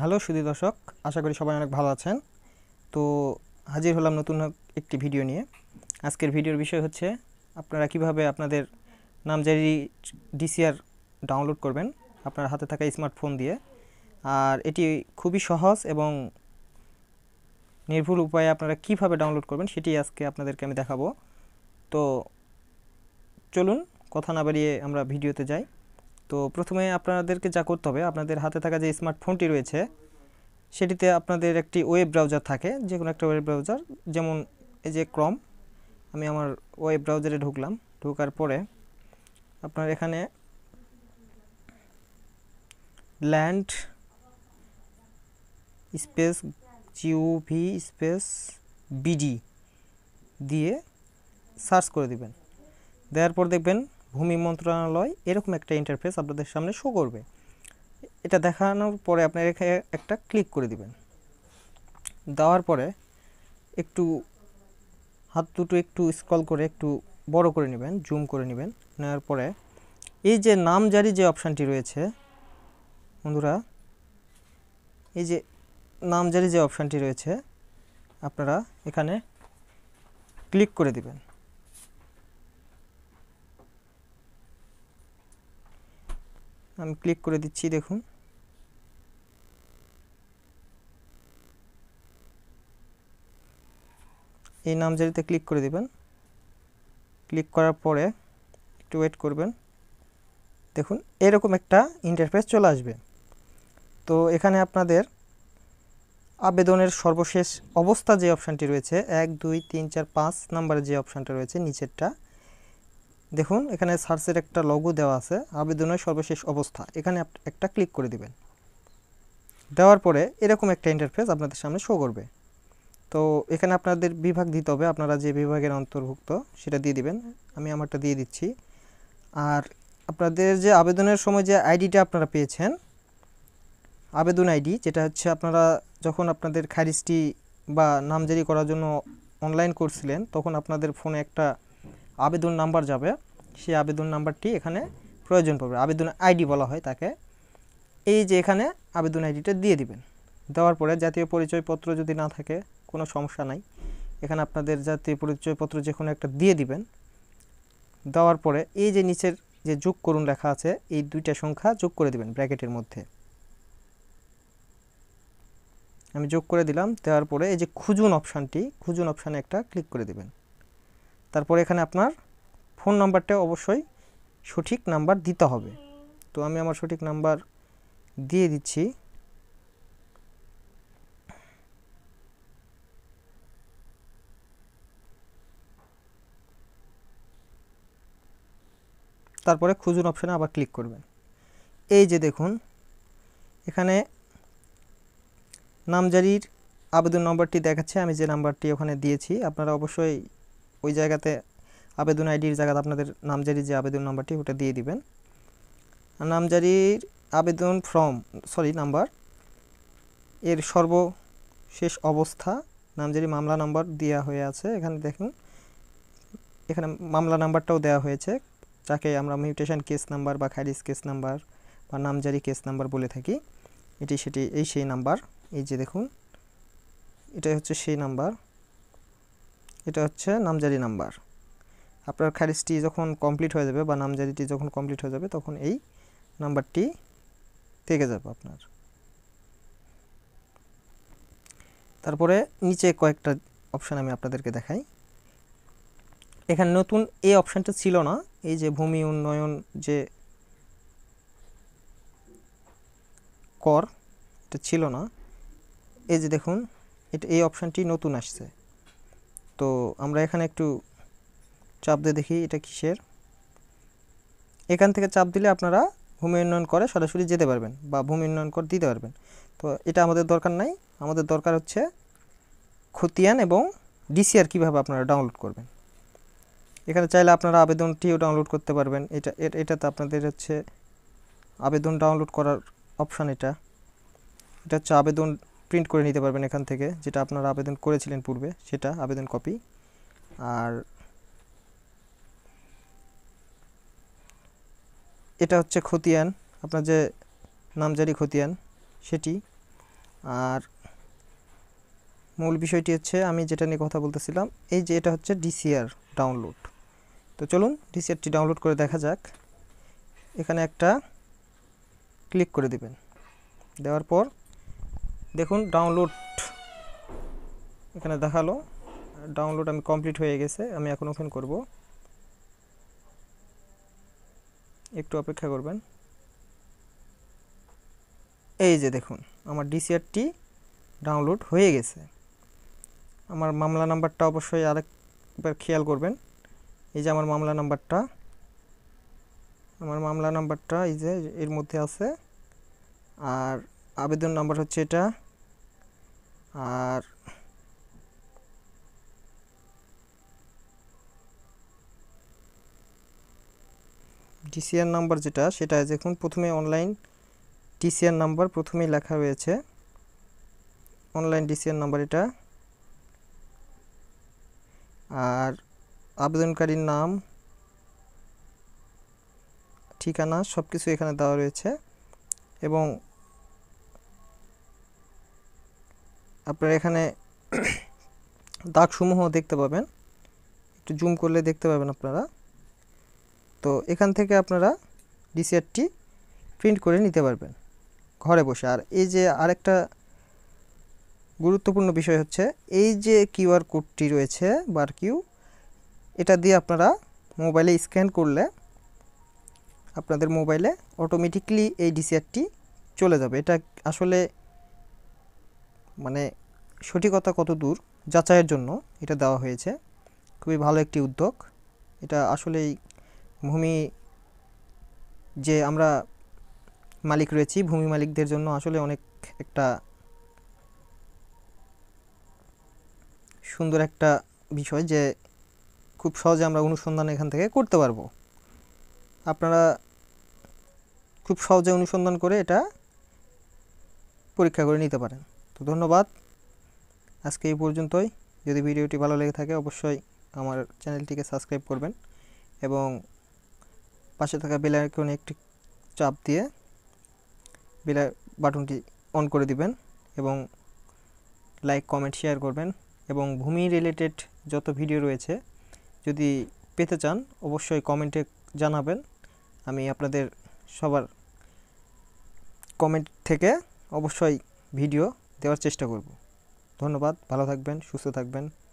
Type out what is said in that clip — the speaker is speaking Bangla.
হ্যালো সুধী দর্শক আশা করি সবাই অনেক ভালো আছেন তো হাজির হলাম নতুন একটি ভিডিও নিয়ে আজকের ভিডিওর বিষয় হচ্ছে আপনারা কিভাবে আপনাদের নামজারি ডিসিআর ডাউনলোড করবেন আপনার হাতে থাকা স্মার্টফোন দিয়ে আর এটি খুবই সহজ এবং নির্ভুল উপায়ে আপনারা কিভাবে ডাউনলোড করবেন সেটি আজকে আপনাদেরকে আমি দেখাবো তো চলুন কথা না বাড়িয়ে আমরা ভিডিওতে যাই তো প্রথমে আপনাদেরকে যা করতে হবে আপনাদের হাতে থাকা যে স্মার্টফোনটি রয়েছে সেটিতে আপনাদের একটি ওয়েব ব্রাউজার থাকে যে কোনো একটা ওয়েব ব্রাউজার যেমন এই যে ক্রম আমি আমার ওয়েব ব্রাউজারে ঢুকলাম ঢোকার পরে আপনার এখানে land space GOV space BD দিয়ে সার্চ করে দিবেন দেওয়ার পর দেখবেন ভূমি মন্ত্রণালয় এরকম একটা ইন্টারফেস আপনাদের সামনে শো করবে এটা দেখানোর পরে আপনারা এখানে একটা ক্লিক করে দিবেন দেওয়ার পরে একটু হাত দুটো একটু স্ক্রল করে একটু বড় করে নেবেন জুম করে নেবেন নেওয়ার পরে এই যে নাম জারি যে অপশানটি রয়েছে বন্ধুরা এই যে নাম জারি যে অপশানটি রয়েছে আপনারা এখানে ক্লিক করে দিবেন আমি ক্লিক করে দিচ্ছি দেখুন এই নামজারিতে ক্লিক করে দিবেন ক্লিক করার পরে একটু ওয়েট করবেন দেখুন এরকম একটা ইন্টারফেস চলে আসবে তো এখানে আপনাদের আবেদনের সর্বশেষ অবস্থা যে অপশানটি রয়েছে এক দুই তিন চার পাঁচ নাম্বার যে অপশানটা রয়েছে নিচেরটা দেখুন এখানে সার্চের একটা লগো দেওয়া আছে আবেদনের সর্বশেষ অবস্থা এখানে একটা ক্লিক করে দিবেন দেওয়ার পরে এরকম একটা ইন্টারফেস আপনাদের সামনে শো করবে তো এখানে আপনাদের বিভাগ দিতে হবে আপনারা যে বিভাগের অন্তর্ভুক্ত সেটা দিয়ে দিবেন আমি আমারটা দিয়ে দিচ্ছি আর আপনাদের যে আবেদনের সময় যে আইডিটা আপনারা পেয়েছেন আবেদন আইডি যেটা হচ্ছে আপনারা যখন আপনাদের খারিজটি বা নামজারি করার জন্য অনলাইন করছিলেন তখন আপনাদের ফোনে একটা আবেদন নাম্বার যাবে সেই আবেদন নাম্বারটি এখানে প্রয়োজন পড়বে আবেদন আইডি বলা হয় তাকে এই যে এখানে আবেদন আইডিটা দিয়ে দিবেন দেওয়ার পরে জাতীয় পরিচয়পত্র যদি না থাকে কোনো সমস্যা নাই এখানে আপনাদের জাতীয় পরিচয়পত্র যে কোনো একটা দিয়ে দিবেন দেওয়ার পরে এই যে নিচের যে যোগ করুন লেখা আছে এই দুইটা সংখ্যা যোগ করে দিবেন ব্র্যাকেটের মধ্যে আমি যোগ করে দিলাম দেওয়ার পরে এই যে খুঁজুন অপশানটি খুঁজুন অপশানে একটা ক্লিক করে দিবেন তারপর এখানে আপনার ফোন নাম্বারটা অবশ্যই সঠিক নাম্বার দিতে হবে তো আমি আমার সঠিক নাম্বার দিয়ে দিচ্ছি তারপরে খুঁজুন অপশানে আবার ক্লিক করবেন এই যে দেখুন এখানে নামজারির আবেদন নম্বরটি দেখাচ্ছে আমি যে নাম্বারটি ওখানে দিয়েছি আপনারা অবশ্যই ওই জায়গাতে আবেদন আইডির জায়গাতে আপনাদের নামজারির যে আবেদন নাম্বারটি ওটা দিয়ে দিবেন নামজারির আবেদন ফর্ম সরি নাম্বার এর সর্বশেষ অবস্থা নামজারি মামলা নাম্বার দেওয়া হয়ে আছে এখানে দেখুন এখানে মামলা নাম্বারটাও দেওয়া হয়েছে যাকে আমরা মিউটেশন কেস নাম্বার বা খারিজ কেস নাম্বার বা নামজারি কেস নাম্বার বলে থাকি এটি সেটি এই সেই নাম্বার এই যে দেখুন এটাই হচ্ছে সেই নাম্বার এটা হচ্ছে নামজারি নাম্বার আপনার খারিজটি যখন কমপ্লিট হয়ে যাবে বা নামজারিটি যখন কমপ্লিট হয়ে যাবে তখন এই নাম্বারটি থেকে যাবে আপনার তারপরে নিচে কয়েকটা অপশান আমি আপনাদেরকে দেখাই এখানে নতুন এই অপশানটা ছিল না এই যে ভূমি উন্নয়ন যে কর এটা ছিল না এই যে দেখুন এটা এই অপশানটি নতুন আসছে তো আমরা এখানে একটু চাপ দিয়ে দেখি এটা কিসের এখান থেকে চাপ দিলে আপনারা ভূমি উন্নয়ন করে সরাসরি যেতে পারবেন বা ভূমি উন্নয়ন করে দিতে পারবেন তো এটা আমাদের দরকার নাই আমাদের দরকার হচ্ছে খতিয়ান এবং ডিসিআর কিভাবে আপনারা ডাউনলোড করবেন এখানে চাইলে আপনারা আবেদনটিও ডাউনলোড করতে পারবেন এটা এটাতে আপনাদের হচ্ছে আবেদন ডাউনলোড করার অপশান এটা এটা হচ্ছে আবেদন প্রিন্ট করে নিতে পারবেন এখান থেকে যেটা আপনারা আবেদন করেছিলেন পূর্বে সেটা আবেদন কপি আর এটা হচ্ছে খতিয়ান আপনার যে নামজারি খতিয়ান সেটি আর মূল বিষয়টি হচ্ছে আমি যেটা নিয়ে কথা বলতেছিলাম এই যে এটা হচ্ছে ডিসিআর ডাউনলোড তো চলুন ডিসিআরটি ডাউনলোড করে দেখা যাক এখানে একটা ক্লিক করে দিবেন দেওয়ার পর দেখুন ডাউনলোড এখানে দেখালো ডাউনলোড আমি কমপ্লিট হয়ে গেছে আমি এখন ওপেন করব একটু অপেক্ষা করবেন এই যে দেখুন আমার ডিসিআরটি ডাউনলোড হয়ে গেছে আমার মামলা নাম্বারটা অবশ্যই আরেকবার খেয়াল করবেন এই যে আমার মামলা নাম্বারটা আমার মামলা নাম্বারটা এই যে এর মধ্যে আছে আর আবেদন নাম্বার হচ্ছে এটা আর ডিসিআর নাম্বার যেটা সেটা দেখুন প্রথমে অনলাইন ডিসিআর নাম্বার প্রথমেই লেখা রয়েছে অনলাইন ডিসিআর নাম্বার এটা আর আবেদনকারীর নাম ঠিকানা সব কিছু এখানে দেওয়া রয়েছে এবং আপনারা এখানে দাগসমূহ দেখতে পাবেন একটু জুম করলে দেখতে পাবেন আপনারা তো এখান থেকে আপনারা ডিসিআরটি প্রিন্ট করে নিতে পারবেন ঘরে বসে আর এই যে আরেকটা গুরুত্বপূর্ণ বিষয় হচ্ছে এই যে কিউআর কোডটি রয়েছে বার কিউ এটা দিয়ে আপনারা মোবাইলে স্ক্যান করলে আপনাদের মোবাইলে অটোমেটিকলি এই ডিসিআরটি চলে যাবে এটা আসলে মানে সঠিকতা কত দূর যাচাইয়ের জন্য এটা দেওয়া হয়েছে খুবই ভালো একটি উদ্যোগ এটা আসলেই ভূমি যে আমরা মালিক রয়েছি ভূমি মালিকদের জন্য আসলে অনেক একটা সুন্দর একটা বিষয় যে খুব সহজে আমরা অনুসন্ধান এখান থেকে করতে পারবো আপনারা খুব সহজে অনুসন্ধান করে এটা পরীক্ষা করে নিতে পারেন তো ধন্যবাদ আজকে এই পর্যন্তই যদি ভিডিওটি ভালো লেগে থাকে অবশ্যই আমার চ্যানেলটিকে সাবস্ক্রাইব করবেন এবং পাশে থাকা বেল আইকনে একটি চাপ দিয়ে বেল বাটনটি অন করে দিবেন এবং লাইক কমেন্ট শেয়ার করবেন এবং ভূমি রিলেটেড যত ভিডিও রয়েছে যদি পেতে চান অবশ্যই কমেন্টে জানাবেন আমি আপনাদের সবার কমেন্ট থেকে অবশ্যই ভিডিও দেওয়ার চেষ্টা করব ধন্যবাদ ভালো থাকবেন সুস্থ থাকবেন